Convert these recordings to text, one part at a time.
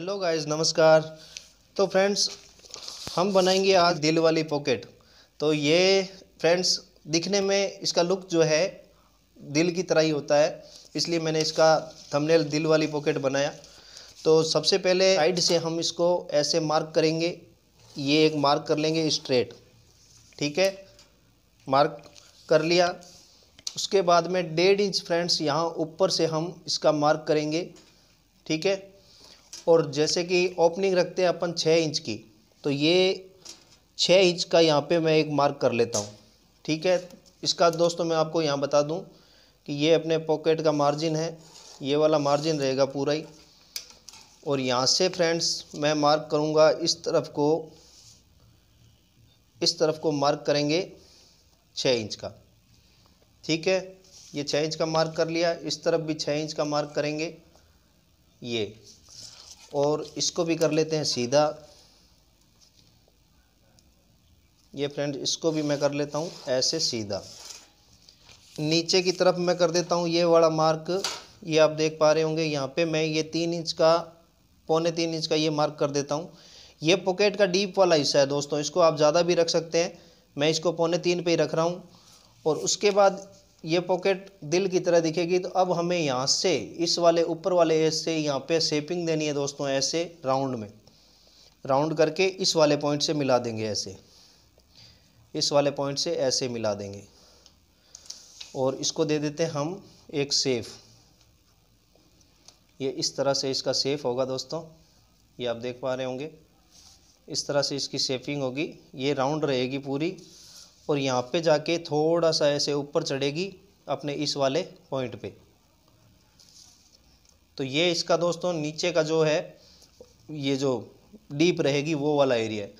hello guys नमस्कार तो friends हम बनाएंगे आज दिल वाली पॉकेट तो ये फ्रेंड्स दिखने में इसका लुक जो है दिल की तरह ही होता है इसलिए मैंने इसका थंबनेल दिल वाली पॉकेट बनाया तो सबसे पहले साइड से हम इसको ऐसे मार्क करेंगे ये एक मार्क कर लेंगे स्ट्रेट ठीक है मार्क कर लिया उसके बाद में डेढ़ इंच फ्रेंड्स यहाँ ऊपर से हम इसका मार्क करेंगे ठीक है और जैसे कि ओपनिंग रखते हैं अपन छः इंच की तो ये छः इंच का यहाँ पे मैं एक मार्क कर लेता हूँ ठीक है इसका दोस्तों मैं आपको यहाँ बता दूँ कि ये अपने पॉकेट का मार्जिन है ये वाला मार्जिन रहेगा पूरा ही और यहाँ से फ्रेंड्स मैं मार्क करूँगा इस तरफ को इस तरफ को मार्क करेंगे छः इंच का ठीक है ये छः इंच का मार्क कर लिया इस तरफ भी छः इंच का मार्क करेंगे ये और इसको भी कर लेते हैं सीधा ये फ्रेंड इसको भी मैं कर लेता हूँ ऐसे सीधा नीचे की तरफ मैं कर देता हूँ ये वाला मार्क ये आप देख पा रहे होंगे यहाँ पे मैं ये तीन इंच का पौने तीन इंच का ये मार्क कर देता हूँ ये पॉकेट का डीप वाला हिस्सा है दोस्तों इसको आप ज़्यादा भी रख सकते हैं मैं इसको पौने तीन पे ही रख रहा हूँ और उसके बाद ये पॉकेट दिल की तरह दिखेगी तो अब हमें यहाँ से इस वाले ऊपर वाले एज से यहाँ पे शेपिंग देनी है दोस्तों ऐसे राउंड में राउंड करके इस वाले पॉइंट से मिला देंगे ऐसे इस वाले पॉइंट से ऐसे मिला देंगे और इसको दे देते हैं हम एक सेफ ये इस तरह से इसका सेफ होगा दोस्तों ये आप देख पा रहे होंगे इस तरह से इसकी सेफिंग होगी ये राउंड रहेगी पूरी और यहाँ पे जाके थोड़ा सा ऐसे ऊपर चढ़ेगी अपने इस वाले पॉइंट पे तो ये इसका दोस्तों नीचे का जो है ये जो डीप रहेगी वो वाला एरिया है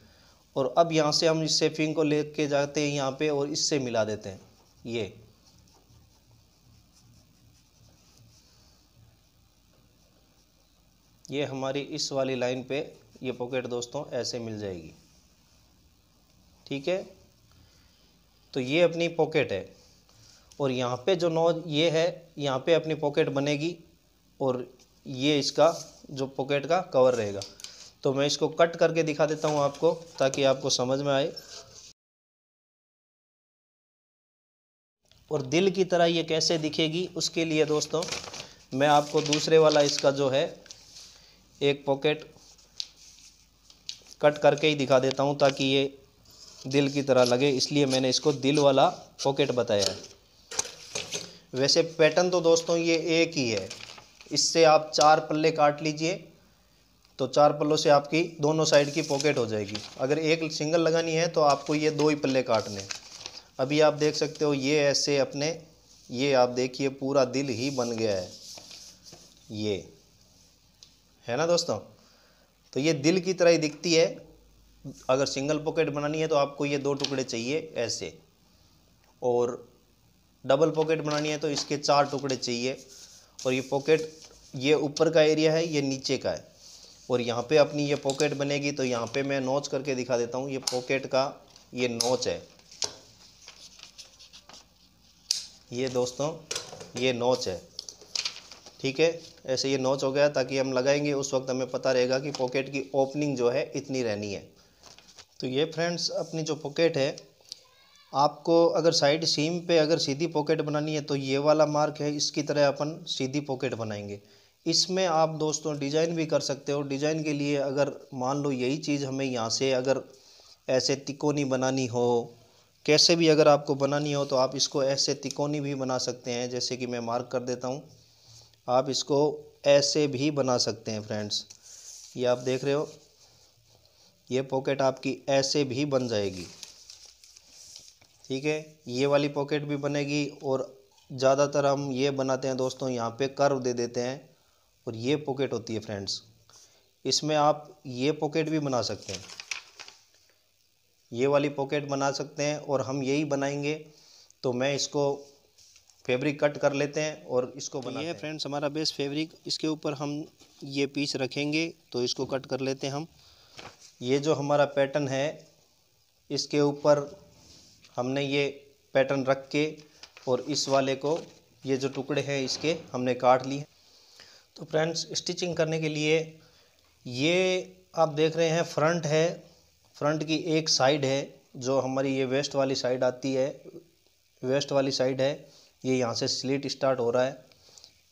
और अब यहाँ से हम इस सेफिंग को लेके जाते हैं यहाँ पे और इससे मिला देते हैं ये ये हमारी इस वाली लाइन पे ये पॉकेट दोस्तों ऐसे मिल जाएगी ठीक है तो ये अपनी पॉकेट है और यहाँ पे जो नो ये है यहाँ पे अपनी पॉकेट बनेगी और ये इसका जो पॉकेट का कवर रहेगा तो मैं इसको कट करके दिखा देता हूँ आपको ताकि आपको समझ में आए और दिल की तरह ये कैसे दिखेगी उसके लिए दोस्तों मैं आपको दूसरे वाला इसका जो है एक पॉकेट कट करके ही दिखा देता हूँ ताकि ये दिल की तरह लगे इसलिए मैंने इसको दिल वाला पॉकेट बताया है वैसे पैटर्न तो दोस्तों ये एक ही है इससे आप चार पल्ले काट लीजिए तो चार पल्लों से आपकी दोनों साइड की पॉकेट हो जाएगी अगर एक सिंगल लगानी है तो आपको ये दो ही पल्ले काटने अभी आप देख सकते हो ये ऐसे अपने ये आप देखिए पूरा दिल ही बन गया है ये है ना दोस्तों तो ये दिल की तरह ही दिखती है अगर सिंगल पॉकेट बनानी है तो आपको ये दो टुकड़े चाहिए ऐसे और डबल पॉकेट बनानी है तो इसके चार टुकड़े चाहिए और ये पॉकेट ये ऊपर का एरिया है ये नीचे का है और यहाँ पे अपनी ये पॉकेट बनेगी तो यहाँ पे मैं नोच करके दिखा देता हूँ ये पॉकेट का ये नोच है ये दोस्तों ये नोच है ठीक है ऐसे ये नोच हो गया ताकि हम लगाएंगे उस वक्त हमें पता रहेगा कि पॉकेट की ओपनिंग जो है इतनी रहनी है तो ये फ्रेंड्स अपनी जो पॉकेट है आपको अगर साइड सीम पे अगर सीधी पॉकेट बनानी है तो ये वाला मार्क है इसकी तरह अपन सीधी पॉकेट बनाएंगे इसमें आप दोस्तों डिज़ाइन भी कर सकते हो डिज़ाइन के लिए अगर मान लो यही चीज़ हमें यहाँ से अगर ऐसे तिकोनी बनानी हो कैसे भी अगर आपको बनानी हो तो आप इसको ऐसे तिकोनी भी बना सकते हैं जैसे कि मैं मार्क कर देता हूँ आप इसको ऐसे भी बना सकते हैं फ्रेंड्स ये आप देख रहे हो ये पॉकेट आपकी ऐसे भी बन जाएगी ठीक है ये वाली पॉकेट भी बनेगी और ज़्यादातर हम ये बनाते हैं दोस्तों यहाँ पे कर्व दे देते हैं और ये पॉकेट होती है फ्रेंड्स इसमें आप ये पॉकेट भी बना सकते हैं ये वाली पॉकेट बना सकते हैं और हम यही बनाएंगे तो मैं इसको फैब्रिक कट कर लेते हैं और इसको तो बनाते ये है फ्रेंड्स हमारा बेस फैब्रिक इसके ऊपर हम ये पीस रखेंगे तो इसको कट कर लेते हैं हम ये जो हमारा पैटर्न है इसके ऊपर हमने ये पैटर्न रख के और इस वाले को ये जो टुकड़े हैं इसके हमने काट लिए तो फ्रेंड्स स्टिचिंग करने के लिए ये आप देख रहे हैं फ्रंट है फ्रंट की एक साइड है जो हमारी ये वेस्ट वाली साइड आती है वेस्ट वाली साइड है ये यहाँ से स्लीट स्टार्ट हो रहा है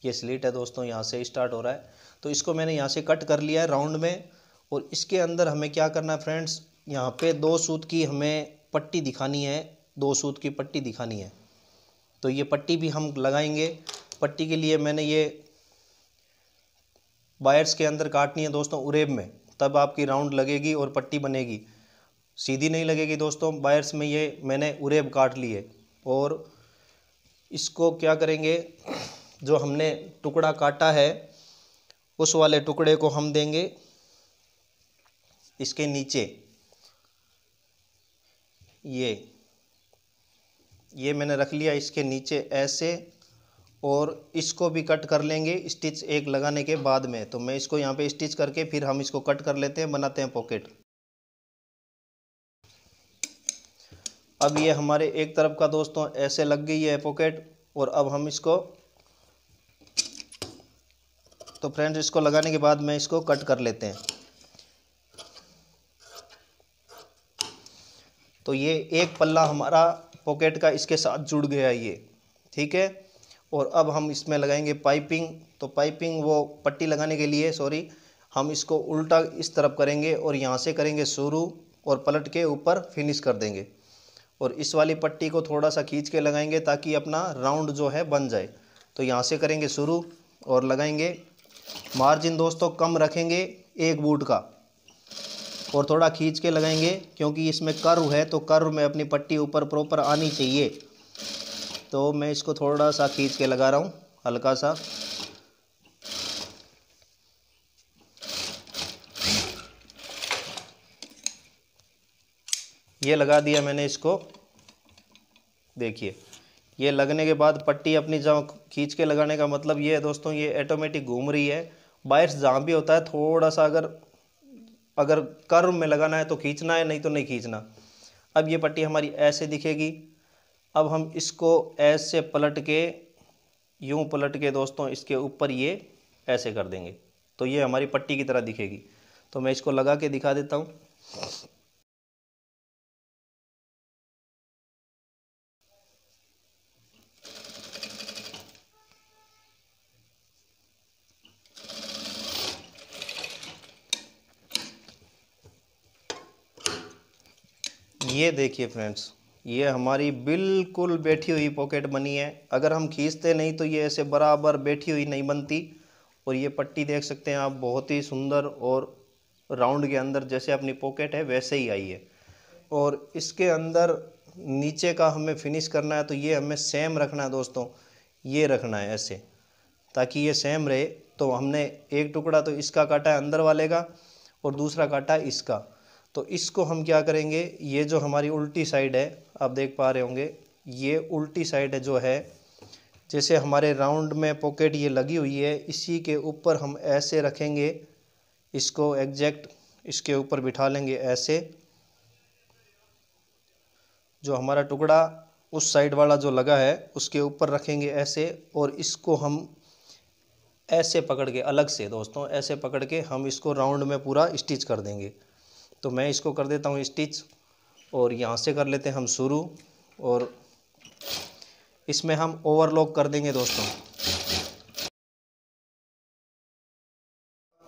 ये स्लीट है दोस्तों यहाँ से स्टार्ट हो रहा है तो इसको मैंने यहाँ से कट कर लिया है राउंड में और इसके अंदर हमें क्या करना है फ्रेंड्स यहाँ पे दो सूत की हमें पट्टी दिखानी है दो सूत की पट्टी दिखानी है तो ये पट्टी भी हम लगाएंगे पट्टी के लिए मैंने ये वायर्स के अंदर काटनी है दोस्तों उरेब में तब आपकी राउंड लगेगी और पट्टी बनेगी सीधी नहीं लगेगी दोस्तों वायर्स में ये मैंने उरेब काट लिए और इसको क्या करेंगे जो हमने टुकड़ा काटा है उस वाले टुकड़े को हम देंगे इसके नीचे ये ये मैंने रख लिया इसके नीचे ऐसे और इसको भी कट कर लेंगे स्टिच एक लगाने के बाद में तो मैं इसको यहाँ पे स्टिच करके फिर हम इसको कट कर लेते हैं बनाते हैं पॉकेट अब ये हमारे एक तरफ का दोस्तों ऐसे लग गई है पॉकेट और अब हम इसको तो फ्रेंड्स इसको लगाने के बाद मैं इसको कट कर लेते हैं तो ये एक पल्ला हमारा पॉकेट का इसके साथ जुड़ गया ये ठीक है और अब हम इसमें लगाएंगे पाइपिंग तो पाइपिंग वो पट्टी लगाने के लिए सॉरी हम इसको उल्टा इस तरफ करेंगे और यहाँ से करेंगे शुरू और पलट के ऊपर फिनिश कर देंगे और इस वाली पट्टी को थोड़ा सा खींच के लगाएंगे ताकि अपना राउंड जो है बन जाए तो यहाँ से करेंगे शुरू और लगाएंगे मार्जिन दोस्तों कम रखेंगे एक बूट का और थोड़ा खींच के लगाएंगे क्योंकि इसमें कर्व है तो कर्व में अपनी पट्टी ऊपर प्रॉपर आनी चाहिए तो मैं इसको थोड़ा सा खींच के लगा रहा हूँ हल्का सा ये लगा दिया मैंने इसको देखिए ये लगने के बाद पट्टी अपनी जहाँ खींच के लगाने का मतलब ये है दोस्तों ये ऑटोमेटिक घूम रही है बायर्स जहाँ भी होता है थोड़ा सा अगर अगर कर्व में लगाना है तो खींचना है नहीं तो नहीं खींचना अब ये पट्टी हमारी ऐसे दिखेगी अब हम इसको ऐसे पलट के यूँ पलट के दोस्तों इसके ऊपर ये ऐसे कर देंगे तो ये हमारी पट्टी की तरह दिखेगी तो मैं इसको लगा के दिखा देता हूँ ये देखिए फ्रेंड्स ये हमारी बिल्कुल बैठी हुई पॉकेट बनी है अगर हम खींचते नहीं तो ये ऐसे बराबर बैठी हुई नहीं बनती और ये पट्टी देख सकते हैं आप बहुत ही सुंदर और राउंड के अंदर जैसे अपनी पॉकेट है वैसे ही आई है और इसके अंदर नीचे का हमें फिनिश करना है तो ये हमें सेम रखना है दोस्तों ये रखना है ऐसे ताकि ये सेम रहे तो हमने एक टुकड़ा तो इसका काटा है अंदर वाले का और दूसरा काटा है इसका तो इसको हम क्या करेंगे ये जो हमारी उल्टी साइड है आप देख पा रहे होंगे ये उल्टी साइड जो है जैसे हमारे राउंड में पॉकेट ये लगी हुई है इसी के ऊपर हम ऐसे रखेंगे इसको एग्जैक्ट इसके ऊपर बिठा लेंगे ऐसे जो हमारा टुकड़ा उस साइड वाला जो लगा है उसके ऊपर रखेंगे ऐसे और इसको हम ऐसे पकड़ के अलग से दोस्तों ऐसे पकड़ के हम इसको राउंड में पूरा स्टिच कर देंगे तो मैं इसको कर देता हूँ स्टिच और यहाँ से कर लेते हैं हम शुरू और इसमें हम ओवरलॉक कर देंगे दोस्तों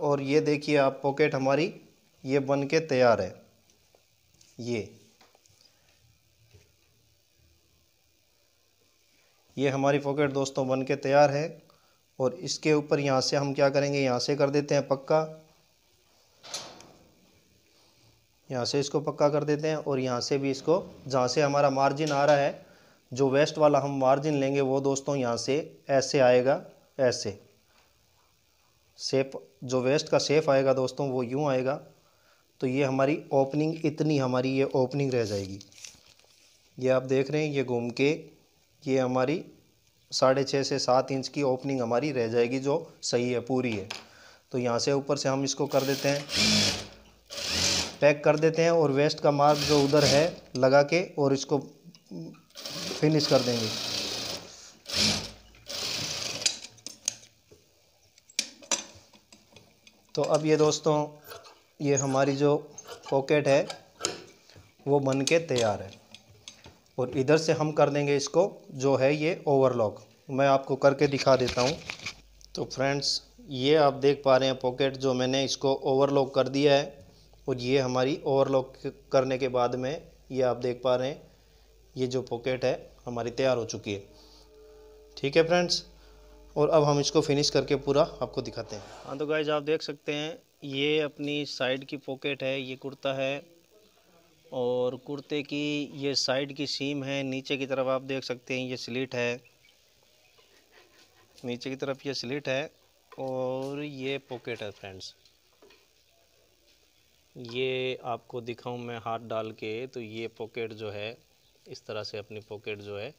और ये देखिए आप पॉकेट हमारी ये बन के तैयार है ये ये हमारी पॉकेट दोस्तों बन के तैयार है और इसके ऊपर यहाँ से हम क्या करेंगे यहाँ से कर देते हैं पक्का यहाँ से इसको पक्का कर देते हैं और यहाँ से भी इसको जहाँ से हमारा मार्जिन आ रहा है जो वेस्ट वाला हम मार्जिन लेंगे वो दोस्तों यहाँ से ऐसे आएगा ऐसे सेप जो वेस्ट का सेफ आएगा दोस्तों वो यूँ आएगा तो ये हमारी ओपनिंग इतनी हमारी ये ओपनिंग रह जाएगी ये आप देख रहे हैं ये घूम के ये हमारी साढ़े छः से सात इंच की ओपनिंग हमारी रह जाएगी जो सही है पूरी है तो यहाँ से ऊपर से हम इसको कर देते हैं पैक कर देते हैं और वेस्ट का मार्क जो उधर है लगा के और इसको फिनिश कर देंगे तो अब ये दोस्तों ये हमारी जो पॉकेट है वो बन के तैयार है और इधर से हम कर देंगे इसको जो है ये ओवरलॉक मैं आपको करके दिखा देता हूँ तो फ्रेंड्स ये आप देख पा रहे हैं पॉकेट जो मैंने इसको ओवरलॉक कर दिया है और ये हमारी ओवरलॉक करने के बाद में ये आप देख पा रहे हैं ये जो पॉकेट है हमारी तैयार हो चुकी है ठीक है फ्रेंड्स और अब हम इसको फिनिश करके पूरा आपको दिखाते हैं हाँ तो गाइज आप देख सकते हैं ये अपनी साइड की पॉकेट है ये कुर्ता है और कुर्ते की ये साइड की सीम है नीचे की तरफ आप देख सकते हैं ये स्लिट है नीचे की तरफ ये स्लिट है और ये पॉकेट है फ्रेंड्स ये आपको दिखाऊं मैं हाथ डाल के तो ये पॉकेट जो है इस तरह से अपनी पॉकेट जो है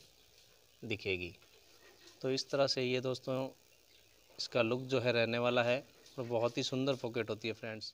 दिखेगी तो इस तरह से ये दोस्तों इसका लुक जो है रहने वाला है और बहुत ही सुंदर पॉकेट होती है फ्रेंड्स